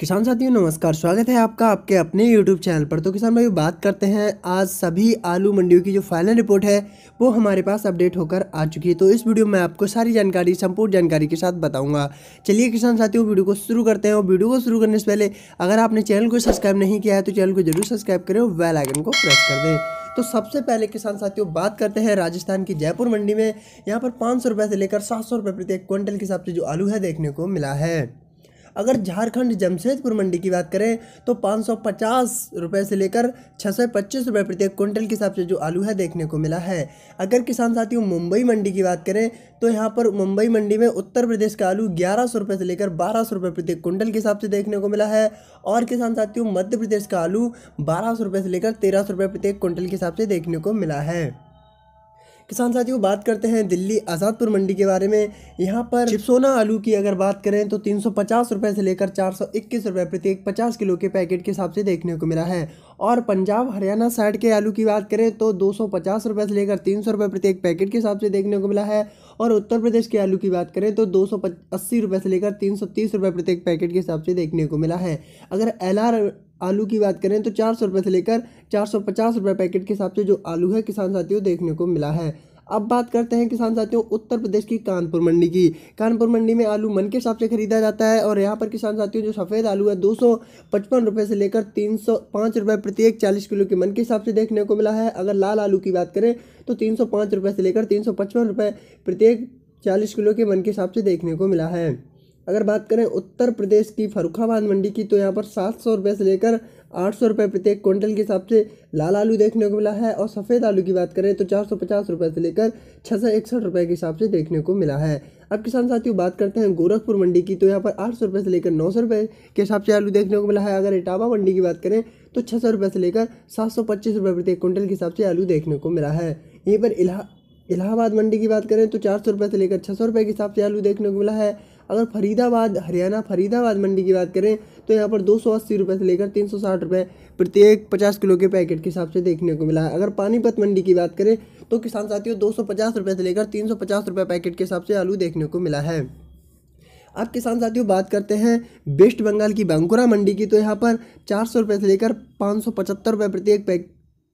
किसान साथियों नमस्कार स्वागत है आपका आपके अपने यूट्यूब चैनल पर तो किसान भाई बात करते हैं आज सभी आलू मंडियों की जो फाइनल रिपोर्ट है वो हमारे पास अपडेट होकर आ चुकी है तो इस वीडियो में आपको सारी जानकारी संपूर्ण जानकारी के साथ बताऊंगा चलिए किसान साथियों वीडियो को शुरू करते हैं और वीडियो को शुरू करने से पहले अगर आपने चैनल को सब्सक्राइब नहीं किया है तो चैनल को जरूर सब्सक्राइब करें और वेल आइकन को प्रेस कर दें तो सबसे पहले किसान साथियों बात करते हैं राजस्थान की जयपुर मंडी में यहाँ पर पाँच सौ से लेकर सात सौ प्रति एक क्विंटल के हिसाब से जो आलू है देखने को मिला है अगर झारखंड जमशेदपुर मंडी की बात करें तो पाँच सौ से लेकर छः सौ प्रति क्विंटल के हिसाब से जो आलू है देखने को मिला है अगर किसान साथियों मुंबई मंडी की बात करें तो यहाँ पर मुंबई मंडी में उत्तर प्रदेश का आलू ग्यारह सौ से लेकर बारह सौ प्रति क्विंटल के हिसाब से देखने को मिला है और किसान साथियों मध्य प्रदेश का आलू बारह सौ से लेकर तेरह सौ प्रति क्विंटल के हिसाब से देखने को मिला है किसान साथियों बात करते हैं दिल्ली आज़ादपुर मंडी के बारे में यहाँ पर चिप्सोना आलू की अगर बात करें तो तीन सौ से लेकर चार सौ प्रति एक पचास किलो के पैकेट के हिसाब से देखने को मिला है और पंजाब हरियाणा साइड के आलू की बात करें तो दो सौ से लेकर तीन सौ प्रति एक पैकेट के हिसाब से देखने को मिला है और उत्तर प्रदेश के आलू की बात करें तो दो सौ से लेकर तीन रुपए प्रति एक पैकेट के हिसाब से देखने को मिला है अगर एल आलू की बात करें तो चार सौ रुपये से लेकर चार सौ पचास रुपये पैकेट के हिसाब से जो आलू है किसान साथियों देखने को मिला है अब बात करते हैं किसान साथियों उत्तर प्रदेश की कानपुर मंडी की कानपुर मंडी में आलू मन के हिसाब से खरीदा जाता है और यहाँ पर किसान साथियों जो सफ़ेद आलू है दो सौ पचपन रुपये से लेकर तीन सौ पाँच रुपये प्रत्येक चालीस किलो के मन के हिसाब से देखने को मिला है अगर लाल आलू की बात करें तो तीन सौ पाँच रुपये से लेकर तीन सौ पचपन रुपये प्रत्येक चालीस किलो के मन के हिसाब से देखने को मिला है अगर बात करें उत्तर प्रदेश की फरुखाबाद मंडी की तो यहाँ पर सात सौ रुपये से लेकर आठ सौ रुपये प्रत्येक क्विंटल के हिसाब से लाल आलू देखने को मिला है और सफ़ेद आलू की बात करें तो चार सौ पचास रुपये से लेकर छः सौ इकसठ रुपये के हिसाब से देखने को मिला है अब किसान साथियों बात करते हैं गोरखपुर मंडी की तो यहाँ पर आठ सौ रुपये से लेकर नौ सौ रुपये के हिसाब से आलू देखने को मिला है अगर इटावा मंडी की बात करें तो छः सौ रुपये से लेकर सात सौ पच्चीस रुपये प्रत्येक क्विंटल के हिसाब से आलू देखने को मिला है यहीं पर इलाहा इलाहाबाद मंडी की बात करें तो चार सौ रुपये से लेकर छः सौ रुपये के हिसाब से आलू देखने को मिला है अगर फरीदाबाद हरियाणा फरीदाबाद मंडी की बात करें तो यहाँ पर दो सौ अस्सी रुपये से लेकर तीन सौ साठ रुपये प्रत्येक पचास किलो के पैकेट के हिसाब से देखने को मिला है अगर पानीपत मंडी की बात करें तो किसान साथियों दो सौ पचास रुपये से लेकर तीन सौ पचास रुपये पैकेट के हिसाब से आलू देखने को मिला है अब किसान साथियों बात करते हैं वेस्ट बंगाल की बांकुरा मंडी की तो यहाँ पर चार सौ रुपये से लेकर पाँच सौ पचहत्तर रुपये प्रत्येक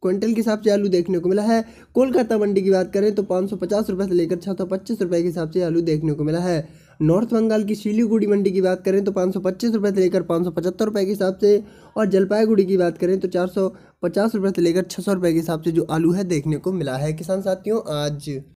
क्विंटल के हिसाब से आलू देखने को मिला है कोलकाता मंडी की बात करें तो पाँच सौ पचास रुपये से लेकर छः सौ पच्चीस रुपये के हिसाब से आलू देखने को मिला है नॉर्थ बंगाल की सिलीगुड़ी मंडी की बात करें तो पाँच सौ पच्चीस रुपये से लेकर पाँच सौ पचहत्तर रुपये के हिसाब से और जलपाईगुड़ी की बात करें तो चार सौ पचास रुपये से लेकर छः सौ रुपये के हिसाब से जो आलू है देखने को मिला है किसान साथियों आज